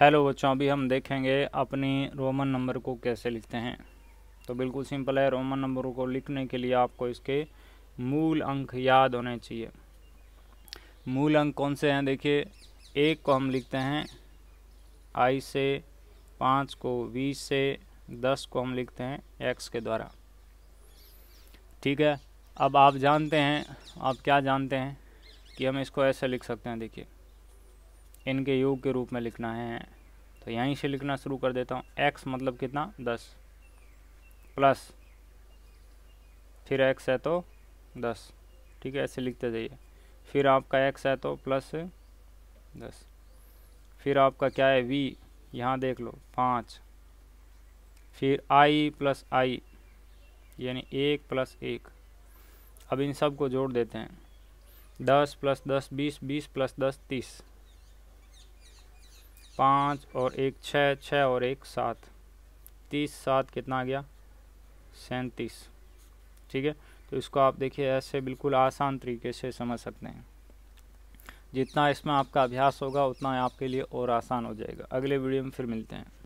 hello बच्चों अभी हम देखेंगे अपनी रोमन नंबर को कैसे लिखते हैं तो बिल्कुल सिंपल है रोमन नंबरों को लिखने के लिए आपको इसके मूल अंक याद होने चाहिए मूल अंक कौन से हैं देखिए एक को हम लिखते हैं आई से पाँच को बीस से दस को हम लिखते हैं एक्स के द्वारा ठीक है अब आप जानते हैं आप क्या जानते हैं कि हम इसको ऐसे लिख सकते हैं देखिए इनके योग के रूप में लिखना है तो यहीं से लिखना शुरू कर देता हूँ एक्स मतलब कितना दस प्लस फिर एक्स है तो दस ठीक है ऐसे लिखते जाइए फिर आपका एक्स है तो प्लस दस फिर आपका क्या है वी यहाँ देख लो पाँच फिर आई प्लस आई यानी एक प्लस एक अब इन सब को जोड़ देते हैं दस प्लस दस बीस बीस प्लस दस तीस पाँच और एक छः छः और एक सात तीस सात कितना आ गया सैंतीस ठीक है तो इसको आप देखिए ऐसे बिल्कुल आसान तरीके से समझ सकते हैं जितना इसमें आपका अभ्यास होगा उतना आपके लिए और आसान हो जाएगा अगले वीडियो में फिर मिलते हैं